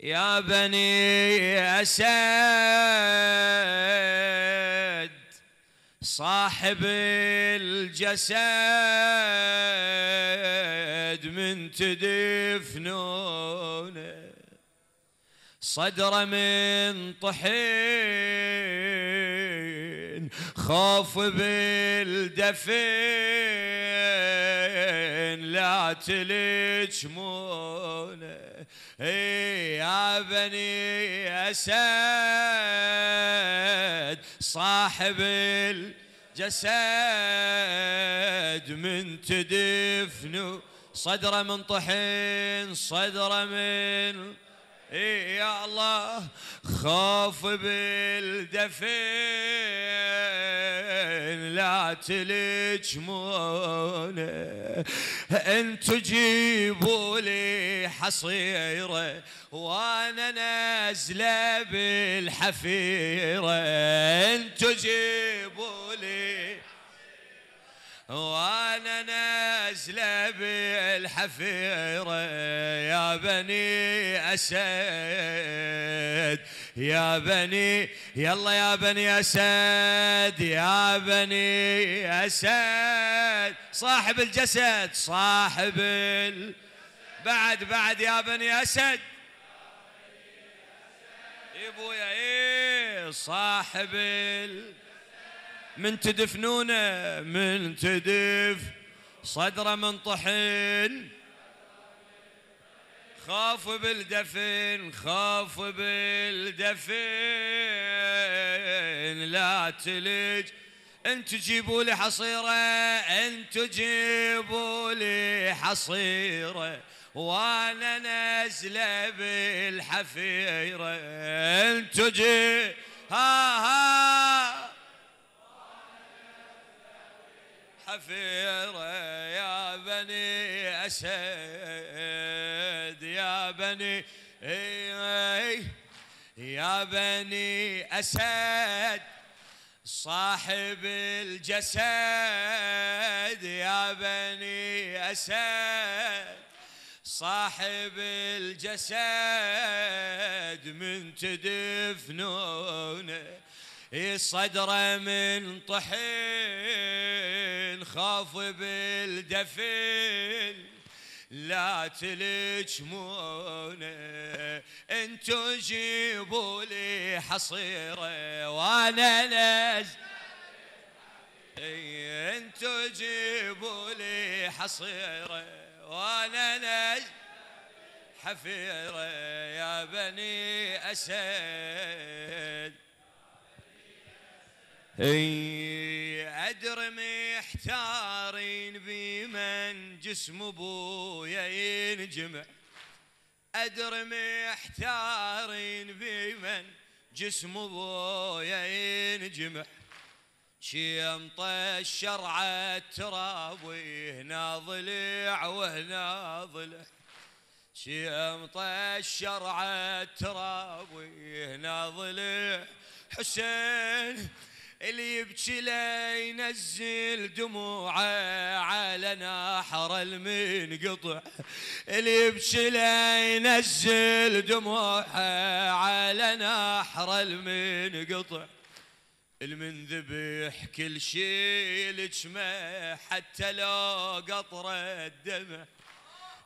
يا بني أسد صاحب الجسد من تدفنونه صدره من طحين خوف بالدفن لا تلجمونه إيه يا بني أسد صاحب الجسد من تدفنوا صدره من طحين صدره من إيه يا الله خاف بالدفن لا تلجمونه ان تجيبوا لي حصيره وانا نازله بالحفيره ان تجيبوا لي وانا نازله نازله بالحفيره يا بني اسد يا بني يلا يا بني اسد يا بني اسد صاحب الجسد صاحب ال... بعد بعد يا بني اسد يا بني ايه صاحب ال... من تدفنونه من تدف صدره من طحين خاف بالدفن خاف بالدفن لا تلج انت جيبوا لي حصيره انت جيبوا لي حصيره وانا نازله بالحفيره انت جي ها ها حفيرة يا بني أسد يا بني يا بني أسد صاحب الجسد يا بني أسد صاحب الجسد من تدفنونه صدره من طحين خاف بالدفن لا تلجمونه انتو جيبوا لي حصيره وانا نز إيه، انتو جيبوا لي حصيره وانا نز حفيره يا بني اسد اجرم ادري بمن جسم ابويا ينجمع اجرم محتارين بمن جسم ابويا ينجمع شيم طشر التراب وهنا ضلع وهنا ضلع شيم طشر التراب وهنا ضلع حسين اللي يبكي لا ينزل دموعه على نحر المنقطع اللي يبكي لا ينزل دموعه على نحر المنقطع المنذبح كل شيء لجمه حتى لو قطرة دمع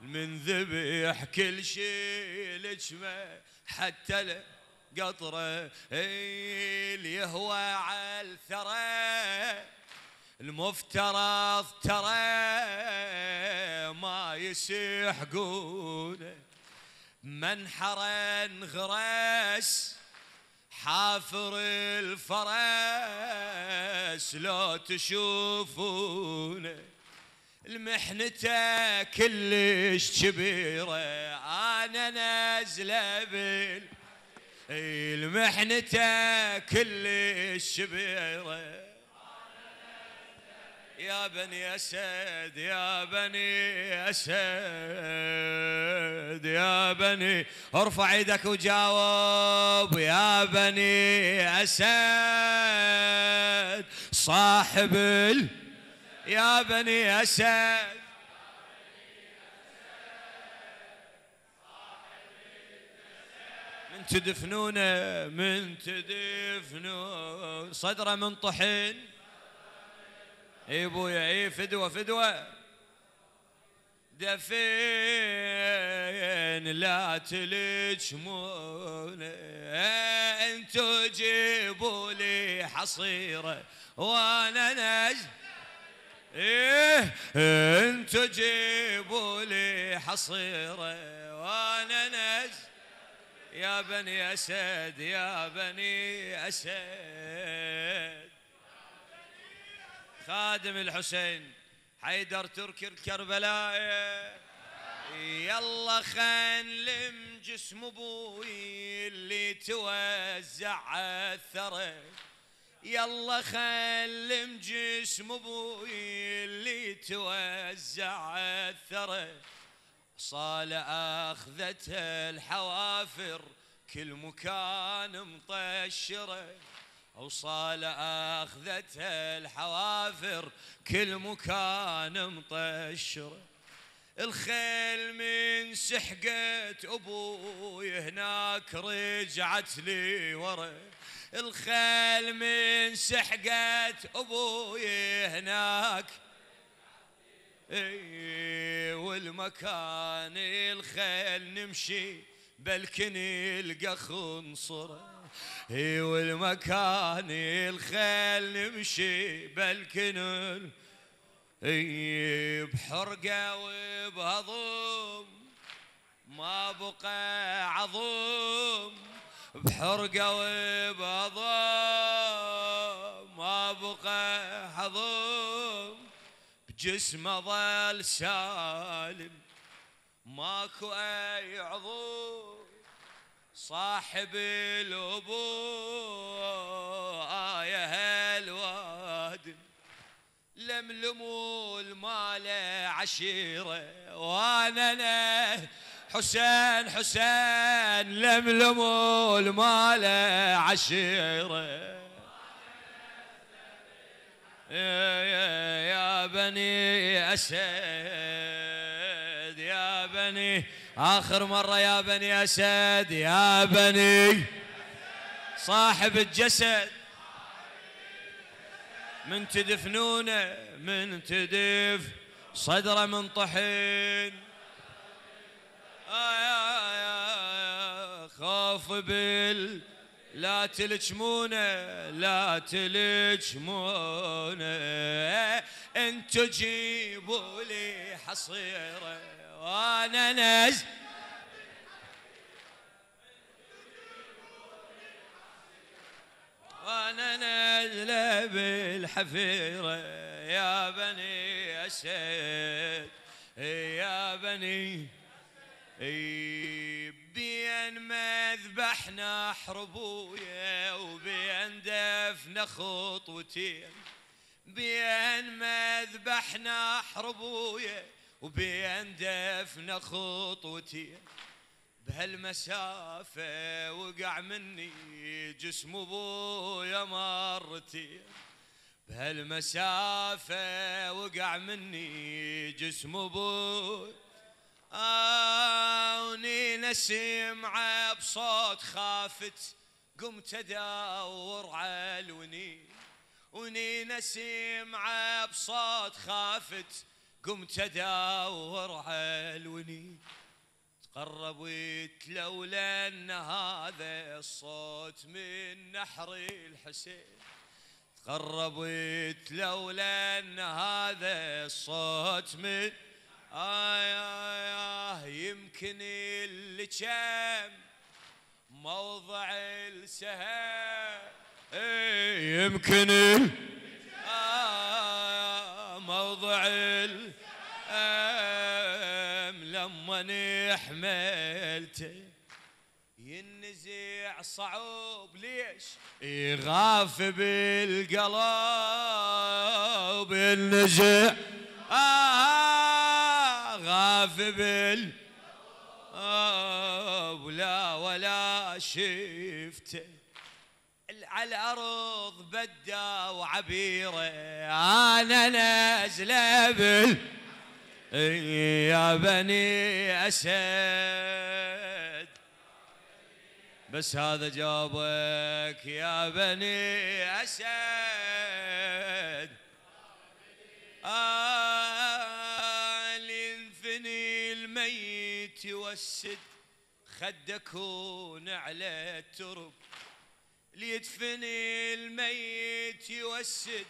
المنذبح كل شيء لجمه حتى لو قطره يهوى على الثرى المفترض ترى ما يسيح من منحرا غرس حافر الفرس لو تشوفونه المحنته كلش كبيره انا نازله بال المحنته كل الشبيره يا بني أسد يا بني أسد يا بني ارفع يدك وجاوب يا بني أسد صاحب ال... يا بني أسد من تدفنونه من تدفنون صدره من طحين اي بويا اي فدوه فدوه دفين لا تلجمون انتو جيبوا لي حصيره وانا نج ايه انتو جيبوا لي حصيره وانا نج يا بني أسد يا بني أسد خادم الحسين حيدر تركي الكربلاء يلا لم جسم ابوي اللي توزع الثرى يلا لم جسم ابوي اللي توزع الثرى صال أخذتها الحوافر كل مكان مطشرة وصالة أخذتها الحوافر كل مكان مطشرة الخيل من سحقت أبوي هناك رجعت لي ورا الخيل من سحقت أبوي هناك اي والمكان الخيل نمشي بلكن نلقى خنصره اي والمكان الخيل نمشي بلكن اي بحرقه وبهضم ما بقى عظم بحرقه وبهضم ما بقى عظم جسمه ظل سالم ماكو اي عضو صاحب الابو يا هالواد لملموا المال عشيره وانا حسين حسين لملموا المال عشيره يا بني أسد يا بني آخر مرة يا بني أسد يا بني صاحب الجسد من تدفنونه من تدف صدره من طحين آه يا, يا, يا خاف بال لا تلجمونا لا تلجمونا انت جيبوا لي حصيره وانا نز وانا نزل بالحفيره يا بني اسد يا بني احنا حربويا وبين دفن خطوتين بين مذبحنا حربويا وبين دفن خطوتين بهالمسافة وقع مني جسم ابويا مرتين بهالمسافة وقع مني جسم ابويا آوني سمعة بصوت خافت قمت ادور على الونين ونينا سمعة بصوت خافت قمت ادور على الونين تقربت لولا ان هذا الصوت من نحر الحسين تقربت لولا ان هذا الصوت من آي آه يمكن اللي كان موضع السهام إيه، يمكن آه موضع السهام لما نحملته ينزع صعوب ليش يغاف بالقلب آه آه بال آه، ولا ولا شفته على الارض بدا وعبيره انا نازله بال يا بني اسد بس هذا جوابك يا بني اسد آه توسد خدك ونعلى الترب ليدفن الميت يوسد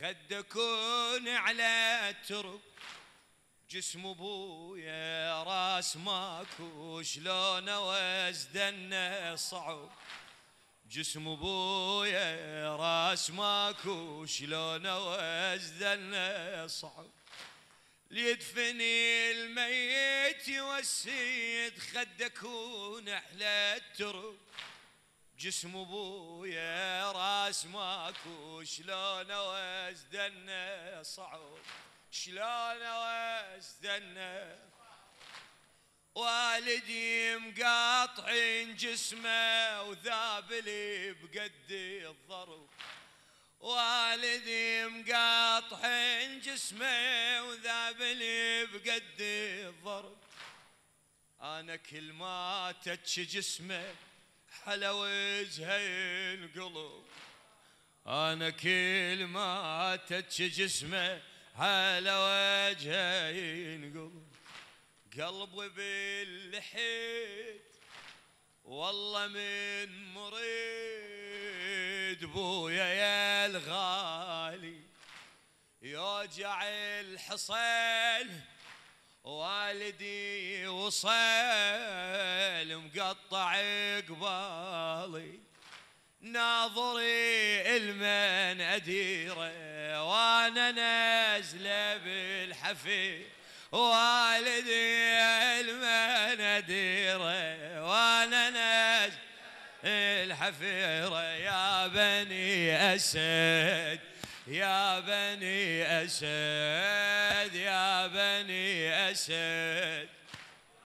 خدك ونعلى الترب جسم ابويا راس ماكو شلون وزدنا صعب جسم ابويا راس ماكو شلون وزدنا صعب ليدفن الميت بيتي والسيد خدك ونحلى الترب جسم ابويا راس ماكو شلون واستنى صعب شلون واستنى والدي مقاطعين جسمه وذابلي بقد الضرب والدي مقاطعين جسمه وذابلي بقد الضرب انا كل ما تتش جسمه حلوة زهين قلب انا كل ما تتش جسمه على وجهه ينقلب قلبي باللحيد والله من مريد بويا يا الغالي يوجع الحصين والدي وصل مقطع قبالي ناظري المن أديره وأنا نازلة بالحفي والدي المن أديره وأنا نازلة الحفيرة يا بني أسد يا بني أسد يا بني أسد